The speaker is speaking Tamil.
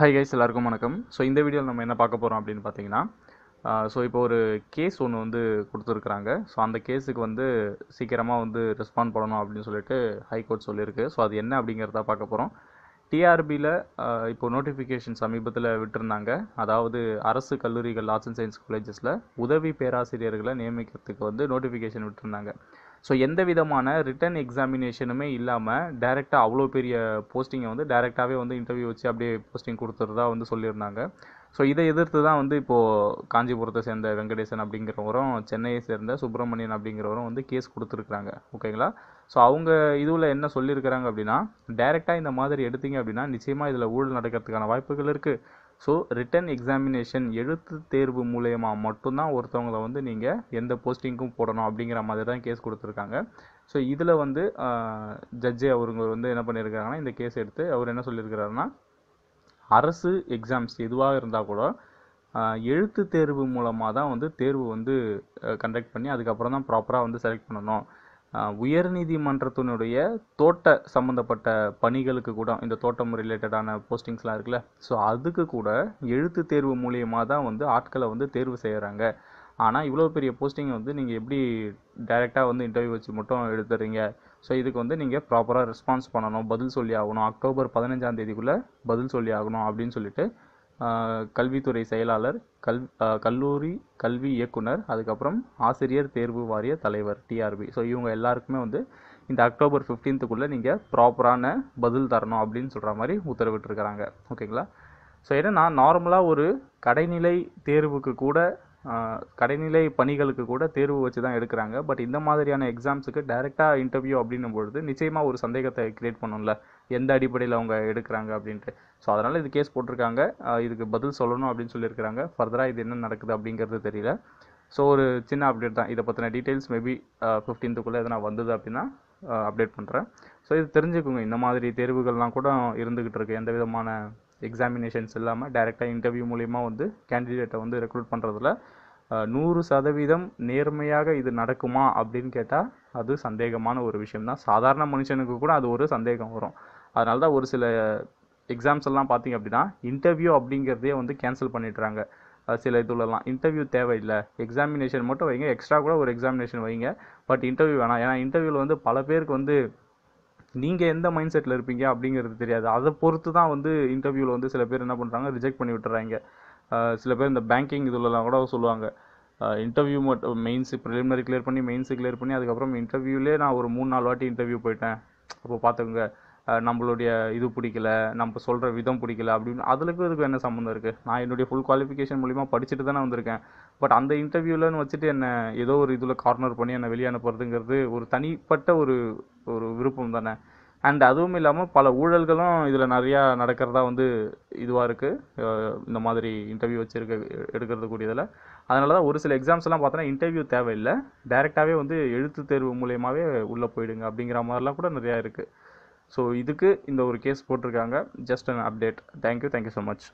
ஹை கைஸ் எல்லாருக்கும் வணக்கம் ஸோ இந்த வீடியோவில் நம்ம என்ன பார்க்க போகிறோம் அப்படின்னு பார்த்தீங்கன்னா ஸோ இப்போ ஒரு கேஸ் ஒன்று வந்து கொடுத்துருக்குறாங்க ஸோ அந்த கேஸுக்கு வந்து சீக்கிரமாக வந்து ரெஸ்பாண்ட் பண்ணணும் அப்படின்னு சொல்லிட்டு ஹைகோர்ட் சொல்லியிருக்கு ஸோ அது என்ன அப்படிங்கிறத பார்க்க போகிறோம் டிஆர்பியில் இப்போ நோட்டிஃபிகேஷன் சமீபத்தில் விட்டுருந்தாங்க அதாவது அரசு கல்லூரிகள் ஆர்ட்ஸ் அண்ட் சயின்ஸ் காலேஜஸில் உதவி பேராசிரியர்களை நியமிக்கிறதுக்கு வந்து நோட்டிஃபிகேஷன் விட்டுருந்தாங்க ஸோ எந்த விதமான ரிட்டன் எக்ஸாமினேஷனுமே இல்லாமல் டேரெக்டாக அவ்வளோ பெரிய போஸ்டிங்கை வந்து டேரெக்டாகவே வந்து இன்டர்வியூ வச்சு அப்படியே போஸ்டிங் கொடுத்துறதா வந்து சொல்லியிருந்தாங்க ஸோ இதை எதிர்த்து தான் வந்து இப்போது காஞ்சிபுரத்தை சேர்ந்த வெங்கடேசன் அப்படிங்கிறவரும் சென்னையை சேர்ந்த சுப்பிரமணியன் அப்படிங்கிறவரும் வந்து கேஸ் கொடுத்துருக்குறாங்க ஓகேங்களா ஸோ அவங்க இதுவில் என்ன சொல்லியிருக்கிறாங்க அப்படின்னா டேரெக்டாக இந்த மாதிரி எடுத்தீங்க அப்படின்னா நிச்சயமாக இதில் ஊழல் நடக்கிறதுக்கான வாய்ப்புகள் இருக்குது ஸோ ரிட்டன் எக்ஸாமினேஷன் எழுத்து தேர்வு மூலயமா மட்டும்தான் ஒருத்தவங்களை வந்து நீங்கள் எந்த போஸ்டிங்க்கும் போடணும் அப்படிங்கிற மாதிரி தான் கேஸ் கொடுத்துருக்காங்க ஸோ இதில் வந்து ஜட்ஜு அவருங்க வந்து என்ன பண்ணியிருக்காங்கன்னா இந்த கேஸ் எடுத்து அவர் என்ன சொல்லியிருக்கிறாருன்னா அரசு எக்ஸாம்ஸ் எதுவாக இருந்தால் கூட எழுத்து தேர்வு மூலமாக தான் வந்து தேர்வு வந்து கண்டக்ட் பண்ணி அதுக்கப்புறம் தான் ப்ராப்பராக வந்து செலக்ட் பண்ணணும் உயர்நீதிமன்றத்தினுடைய தோட்ட சம்மந்தப்பட்ட பணிகளுக்கு கூட இந்த தோட்டம் ரிலேட்டடான போஸ்டிங்ஸ்லாம் இருக்குல்ல ஸோ அதுக்கு கூட எழுத்து தேர்வு மூலியமாக தான் வந்து ஆட்களை வந்து தேர்வு செய்கிறாங்க ஆனால் இவ்வளோ பெரிய போஸ்டிங்கை வந்து நீங்கள் எப்படி டைரெக்டாக வந்து இன்டர்வியூ வச்சு மட்டும் எடுத்துறீங்க ஸோ இதுக்கு வந்து நீங்கள் ப்ராப்பராக ரெஸ்பான்ஸ் பண்ணணும் பதில் சொல்லி ஆகணும் அக்டோபர் பதினஞ்சாம் தேதிக்குள்ளே பதில் சொல்லி ஆகணும் அப்படின்னு சொல்லிட்டு கல்வித்துறை செயலாளர் கல் கல்லூரி கல்வி இயக்குனர் அதுக்கப்புறம் ஆசிரியர் தேர்வு வாரிய தலைவர் டிஆர்பி ஸோ இவங்க எல்லாருக்குமே வந்து இந்த அக்டோபர் ஃபிஃப்டீன்த்துக்குள்ளே நீங்கள் ப்ராப்பரான பதில் தரணும் அப்படின்னு சொல்கிற மாதிரி உத்தரவிட்டிருக்கிறாங்க ஓகேங்களா ஸோ ஏன்னா நான் நார்மலாக ஒரு கடைநிலை தேர்வுக்கு கூட கடைநிலை பணிகளுக்கு கூட தேர்வு வச்சு தான் எடுக்கிறாங்க பட் இந்த மாதிரியான எக்ஸாம்ஸுக்கு டேரெக்டாக இன்டர்வியூ அப்படின்னும் பொழுது நிச்சயமாக ஒரு சந்தேகத்தை க்ரியேட் பண்ணும்ல எந்த அடிப்படையில் அவங்க எடுக்கிறாங்க அப்படின்ட்டு ஸோ அதனால் இது கேஸ் போட்டிருக்காங்க இதுக்கு பதில் சொல்லணும் அப்படின்னு சொல்லியிருக்கிறாங்க ஃபர்தராக இது என்ன நடக்குது அப்படிங்கிறது தெரியல ஸோ ஒரு சின்ன அப்டேட் தான் இதை பற்றின டீட்டெயில்ஸ் மேபி ஃபிஃப்டீன்த்துக்குள்ளே எதனா வந்தது அப்படின்னா அப்டேட் பண்ணுறேன் ஸோ இது தெரிஞ்சுக்கோங்க இந்த மாதிரி தேர்வுகள்லாம் கூட இருந்துக்கிட்டு இருக்குது எந்த விதமான எக்ஸாமினேஷன்ஸ் இல்லாமல் டேரெக்டாக இன்டர்வியூ மூலிமா வந்து கேண்டிடேட்டை வந்து ரெக்ரூட் பண்ணுறதுல நூறு சதவீதம் நேர்மையாக இது நடக்குமா அப்படின்னு கேட்டால் அது சந்தேகமான ஒரு விஷயம்தான் சாதாரண மனுஷனுக்கு கூட அது ஒரு சந்தேகம் வரும் அதனால தான் ஒரு சில எக்ஸாம்ஸ் எல்லாம் பார்த்தீங்க அப்படின்னா இன்டர்வியூ அப்படிங்கிறதே வந்து கேன்சல் பண்ணிடுறாங்க சில இதுலலாம் இன்டர்வியூ தேவையில்லை எக்ஸாமினேஷன் மட்டும் வைங்க எக்ஸ்ட்ரா கூட ஒரு எக்ஸாமினேஷன் வைங்க பட் இன்டர்வியூ வேணாம் ஏன்னா இன்டர்வியூவில் வந்து பல பேருக்கு வந்து நீங்கள் எந்த மைண்ட் செட்டில் இருப்பீங்க அப்படிங்கிறது தெரியாது அதை பொறுத்து தான் வந்து இன்டர்வியூவில் வந்து சில பேர் என்ன பண்ணுறாங்க ரிஜெக்ட் பண்ணி விட்டுறாங்க சில பேர் இந்த பேங்கிங் இதுலலாம் கூட சொல்லுவாங்க இன்டர்வியூ மட்டும் மெயின்ஸு ப்ரிலிமினரி கிளியர் பண்ணி மெயின்ஸு கிளியர் பண்ணி அதுக்கப்புறம் இன்டர்வியூலே நான் ஒரு மூணு நாலு வாட்டி இன்டர்வியூ போயிட்டேன் அப்போ பார்த்துக்கோங்க நம்மளுடைய இது பிடிக்கல நம்ம சொல்கிற விதம் பிடிக்கல அப்படின்னு அதுலக்கும் இதுக்கு என்ன சம்மந்தம் இருக்குது நான் என்னுடைய ஃபுல் குவாலிஃபிகேஷன் மூலிமா படிச்சுட்டு தானே வந்திருக்கேன் பட் அந்த இன்டர்வியூலன்னு வச்சுட்டு என்ன ஏதோ ஒரு இதில் கார்னர் பண்ணி என்னை வெளியே அனுப்புறதுங்கிறது ஒரு தனிப்பட்ட ஒரு ஒரு விருப்பம் தானே அண்ட் அதுவும் இல்லாமல் பல ஊழல்களும் இதில் நிறையா நடக்கிறதா வந்து இதுவாக இருக்குது இந்த மாதிரி இன்டர்வியூ வச்சுருக்க எடுக்கிறது கூடியதில் அதனால தான் ஒரு சில எக்ஸாம்ஸ்லாம் பார்த்தோன்னா இன்டர்வியூ தேவையில்லை டேரெக்டாகவே வந்து எழுத்து தேர்வு மூலயமாவே உள்ளே போயிடுங்க அப்படிங்கிற மாதிரிலாம் கூட நிறையா இருக்குது ஸோ இதுக்கு இந்த ஒரு கேஸ் போட்டிருக்காங்க just an update thank you thank you so much